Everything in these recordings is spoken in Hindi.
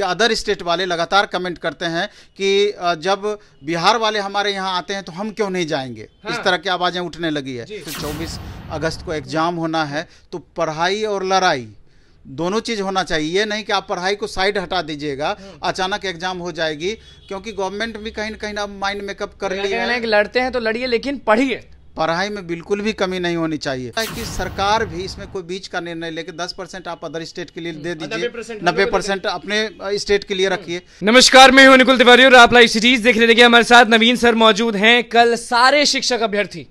कि अदर स्टेट वाले लगातार कमेंट करते हैं कि जब बिहार वाले हमारे यहाँ आते हैं तो हम क्यों नहीं जाएंगे हाँ। इस तरह की आवाज़ें उठने लगी है तो चौबीस अगस्त को एग्ज़ाम होना है तो पढ़ाई और लड़ाई दोनों चीज़ होना चाहिए ये नहीं कि आप पढ़ाई को साइड हटा दीजिएगा हाँ। अचानक एग्जाम हो जाएगी क्योंकि गवर्नमेंट भी कहीं ना कहीं ना माइंड मेकअप कर लिया है लड़ते हैं तो लड़िए लेकिन पढ़िए पढ़ाई में बिल्कुल भी कमी नहीं होनी चाहिए कि सरकार भी इसमें कोई बीच का निर्णय लेके 10 परसेंट आप अदर स्टेट के लिए दे हम्म, दीजिए नब्बे परसेंट अपने स्टेट के लिए हम्म। रखिए नमस्कार मैं हूं निकुल तिवारी और आप लाइव सीरीज देख रहे हमारे साथ नवीन सर मौजूद हैं कल सारे शिक्षक अभ्यर्थी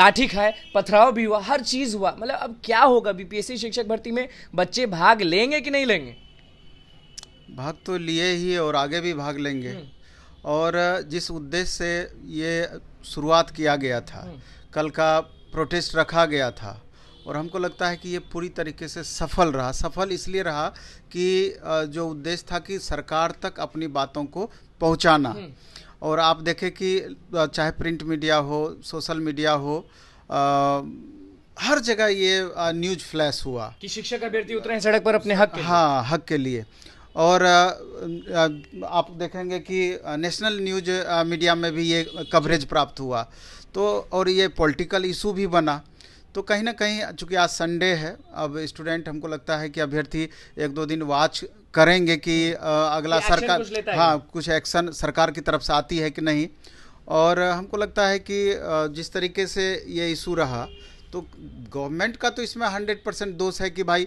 लाठी खाए पथराव भी हुआ हर चीज हुआ मतलब अब क्या होगा बीपीएससी शिक्षक भर्ती में बच्चे भाग लेंगे कि नहीं लेंगे भाग तो लिए ही और आगे भी भाग लेंगे हम्म। और जिस उद्देश्य से ये शुरुआत किया गया था कल का प्रोटेस्ट रखा गया था और हमको लगता है कि ये पूरी तरीके से सफल रहा सफल इसलिए रहा कि जो उद्देश्य था कि सरकार तक अपनी बातों को पहुंचाना हम्म। और आप देखें कि चाहे प्रिंट मीडिया हो सोशल मीडिया हो आ, हर जगह ये न्यूज फ्लैश हुआ कि शिक्षक अभ्यर्थी उतरे हैं सड़क पर अपने हक के हाँ हक के लिए और आप देखेंगे कि नेशनल न्यूज मीडिया में भी ये कवरेज प्राप्त हुआ तो और ये पॉलिटिकल इशू भी बना तो कहीं ना कहीं चूँकि आज संडे है अब स्टूडेंट हमको लगता है कि अभ्यर्थी एक दो दिन वाच करेंगे कि अगला सरकार हाँ कुछ एक्शन सरकार की तरफ से आती है कि नहीं और हमको लगता है कि जिस तरीके से ये इशू रहा तो गवर्नमेंट का तो इसमें हंड्रेड परसेंट दोष है कि भाई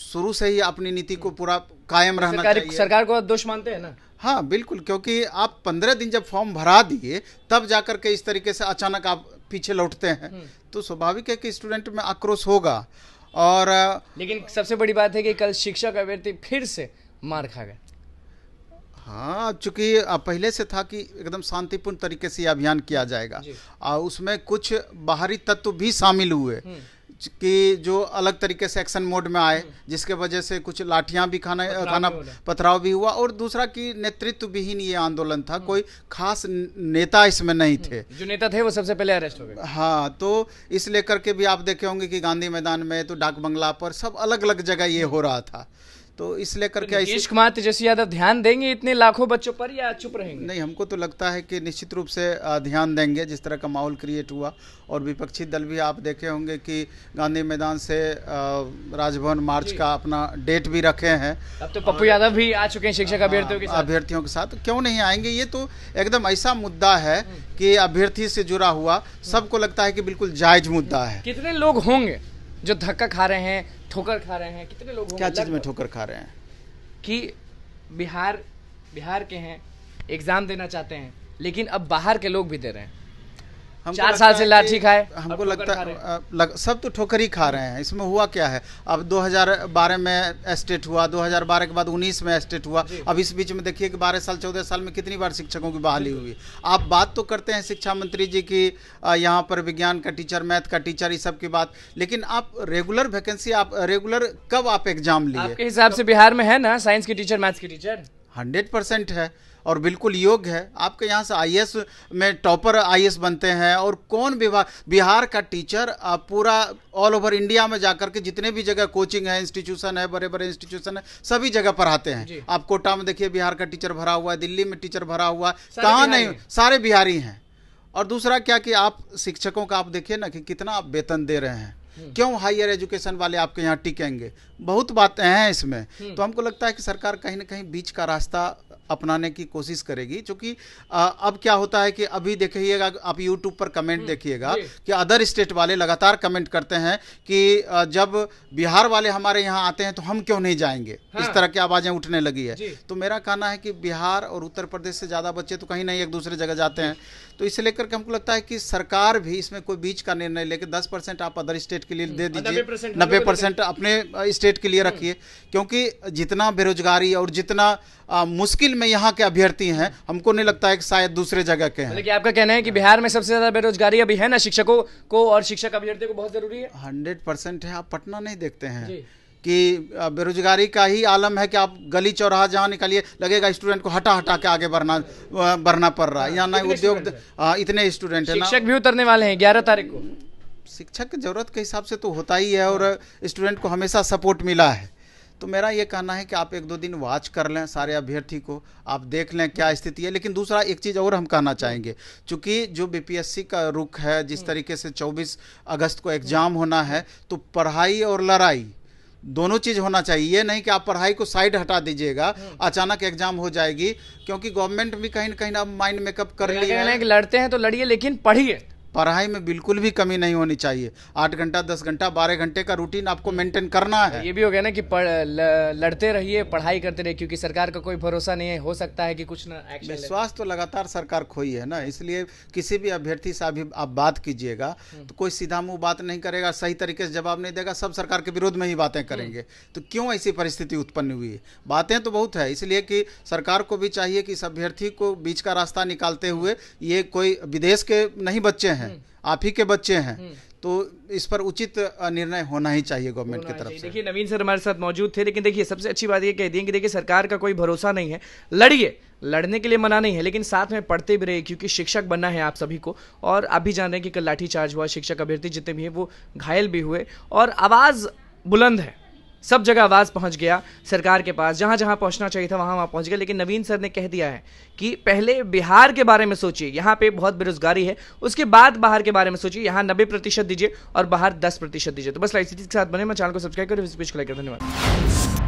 शुरू से ही अपनी नीति को पूरा कायम तो रहना चाहिए सरकार को दोष मानते हैं ना हाँ बिल्कुल क्योंकि आप पंद्रह दिन जब फॉर्म भरा दिए तब जाकर के इस तरीके से अचानक आप पीछे लौटते हैं हम्म। तो स्वाभाविक है कि स्टूडेंट में आक्रोश होगा और लेकिन सबसे बड़ी बात है कि कल शिक्षक अभ्यर्थी फिर से मार खा गए हाँ चूंकि पहले से था कि एकदम शांतिपूर्ण तरीके से अभियान किया जाएगा और उसमें कुछ बाहरी तत्व भी शामिल हुए हम्म। कि जो अलग तरीके से एक्शन मोड में आए हम्म। जिसके वजह से कुछ लाठियां भी खाना खाना पथराव भी हुआ और दूसरा कि नेतृत्व विहीन ये आंदोलन था हम्म। कोई खास नेता इसमें नहीं हम्म। थे जो नेता थे वो सबसे पहले अरेस्ट हो गए हाँ तो इस लेकर के भी आप देखे होंगे कि गांधी मैदान में तो डाक बंगला पर सब अलग अलग जगह ये हो रहा था तो इसलिए करके तो नीतीश कुमार तेजस्वी यादव ध्यान देंगे इतने लाखों बच्चों पर या चुप रहेंगे नहीं हमको तो लगता है कि निश्चित रूप से ध्यान देंगे जिस तरह का माहौल क्रिएट हुआ और विपक्षी दल भी आप देखे होंगे कि गांधी मैदान से राजभवन मार्च का अपना डेट भी रखे हैं अब तो पप्पू यादव भी आ चुके हैं शिक्षक हाँ, अभ्यर्थियों के अभ्यर्थियों के साथ क्यों नहीं आएंगे ये तो एकदम ऐसा मुद्दा है हम्म। कि अभ्यर्थी से जुड़ा हुआ सबको लगता है कि बिल्कुल जायज मुद्दा है कितने लोग होंगे जो धक्का खा रहे हैं ठोकर खा रहे हैं कितने लोग क्या चीज़ में ठोकर खा रहे हैं कि बिहार बिहार के हैं एग्ज़ाम देना चाहते हैं लेकिन अब बाहर के लोग भी दे रहे हैं चार साल से लाठी खाए हमको लगता लग, सब तो ठोकर ही खा रहे हैं इसमें हुआ क्या है अब 2012 में एस्टेट हुआ 2012 के बाद 19 में एस्टेट हुआ अब इस बीच में देखिए कि 12 साल 14 साल में कितनी बार शिक्षकों की बहाली हुई आप बात तो करते हैं शिक्षा मंत्री जी की यहाँ पर विज्ञान का टीचर मैथ का टीचर ये सब की बात लेकिन आप रेगुलर वैकेंसी आप रेगुलर कब आप एग्जाम लिए हिसाब से बिहार में है ना साइंस के टीचर मैथ्स के टीचर हंड्रेड परसेंट है और बिल्कुल योग्य है आपके यहाँ से आई में टॉपर आई बनते हैं और कौन विभाग बिहार का टीचर पूरा ऑल ओवर इंडिया में जाकर के जितने भी जगह कोचिंग है इंस्टीट्यूशन है बड़े बड़े इंस्टीट्यूशन है सभी जगह पढ़ाते हैं आप कोटा में देखिए बिहार का टीचर भरा हुआ है दिल्ली में टीचर भरा हुआ है कहाँ नहीं सारे बिहारी हैं और दूसरा क्या कि आप शिक्षकों का आप देखिए ना कि कितना आप वेतन दे रहे हैं हम्म। क्यों हायर एजुकेशन वाले आपके यहाँ टिकेंगे बहुत बातें हैं इसमें हम्म। तो हमको लगता है कि सरकार कहीं ना कहीं बीच का रास्ता अपनाने की कोशिश करेगी क्योंकि अब क्या होता है कि अभी देखिएगा आप यूट्यूब पर कमेंट हम्म। देखिएगा कि अदर स्टेट वाले लगातार कमेंट करते हैं कि जब बिहार वाले हमारे यहाँ आते हैं तो हम क्यों नहीं जाएंगे हाँ। इस तरह की आवाज़ें उठने लगी है तो मेरा कहना है कि बिहार और उत्तर प्रदेश से ज़्यादा बच्चे तो कहीं नहीं एक दूसरे जगह जाते हैं तो इसे लेकर के हमको लगता है कि सरकार भी इसमें कोई बीच का निर्णय लेकर दस परसेंट आप अदर स्टेट स्टेट के लिए हम्म। दे मतलब दीजिए नब्बे परसेंट अपने स्टेट के लिए रखिए हम्म। क्योंकि जितना बेरोजगारी और जितना आ, मुश्किल में यहाँ के अभ्यर्थी हैं हमको नहीं लगता है कि शायद दूसरे जगह के हैं लेकिन मतलब आपका कहना है कि बिहार में सबसे ज़्यादा बेरोजगारी अभी है ना शिक्षकों को और शिक्षक अभ्यर्थी को बहुत ज़रूरी है हंड्रेड परसेंट है आप पटना नहीं देखते हैं कि बेरोजगारी का ही आलम है कि आप गली चौराहा जहाँ निकालिए लगेगा स्टूडेंट को हटा हटा के आगे बढ़ना बढ़ना पड़ रहा है यहाँ ना उद्योग इतने स्टूडेंट है शिक्षक भी उतरने वाले हैं ग्यारह तारीख को शिक्षक की ज़रूरत के हिसाब से तो होता ही है और स्टूडेंट को हमेशा सपोर्ट मिला है तो मेरा ये कहना है कि आप एक दो दिन वाच कर लें सारे अभ्यर्थी को आप देख लें क्या स्थिति है लेकिन दूसरा एक चीज़ और हम कहना चाहेंगे चूँकि जो बीपीएससी का रुख है जिस हम्म। तरीके से 24 अगस्त को एग्ज़ाम होना है तो पढ़ाई और लड़ाई दोनों चीज़ होना चाहिए ये नहीं कि आप पढ़ाई को साइड हटा दीजिएगा हम्म। अचानक एग्जाम हो जाएगी क्योंकि गवर्नमेंट भी कहीं ना कहीं अब माइंड मेकअप कर लिया लड़ते हैं तो लड़िए लेकिन पढ़िए पढ़ाई में बिल्कुल भी कमी नहीं होनी चाहिए आठ घंटा दस घंटा बारह घंटे का रूटीन आपको मेंटेन करना है ये भी हो गया ना कि लड़ते रहिए पढ़ाई करते रहिए क्योंकि सरकार का कोई भरोसा नहीं है हो सकता है कि कुछ ना विश्वास तो लगातार सरकार खोई है ना इसलिए किसी भी अभ्यर्थी से अभी आप बात कीजिएगा हम्म। तो कोई सीधा मुँह बात नहीं करेगा सही तरीके से जवाब नहीं देगा सब सरकार के विरोध में ही बातें हम्म। करेंगे तो क्यों ऐसी परिस्थिति उत्पन्न हुई है बातें तो बहुत है इसलिए कि सरकार को भी चाहिए कि इस अभ्यर्थी को बीच का रास्ता निकालते हुए ये कोई विदेश के नहीं बच्चे हैं हैं हम्म। आप ही के बच्चे हैं हम्म। तो इस पर उचित निर्णय होना ही चाहिए गवर्नमेंट की तरफ से देखिए नवीन सर हमारे साथ मौजूद थे लेकिन देखिए सबसे अच्छी बात ये कह दी कि देखिए सरकार का कोई भरोसा नहीं है लड़िए लड़ने के लिए मना नहीं है लेकिन साथ में पढ़ते भी रहिए क्योंकि शिक्षक बनना है आप सभी को और आप भी जान रहे हैं कि कल लाठीचार्ज हुआ शिक्षक अभ्यर्थी जितने भी हैं वो घायल भी हुए और आवाज़ बुलंद है सब जगह आवाज़ पहुंच गया सरकार के पास जहां जहां पहुंचना चाहिए था वहां वहां पहुंच गया लेकिन नवीन सर ने कह दिया है कि पहले बिहार के बारे में सोचिए यहां पे बहुत बेरोजगारी है उसके बाद बाहर के बारे में सोचिए यहां नब्बे प्रतिशत दीजिए और बाहर दस प्रतिशत दीजिए तो बस लाइक के साथ बने मैं चैनल को सब्सक्राइब करें इस पेज को धन्यवाद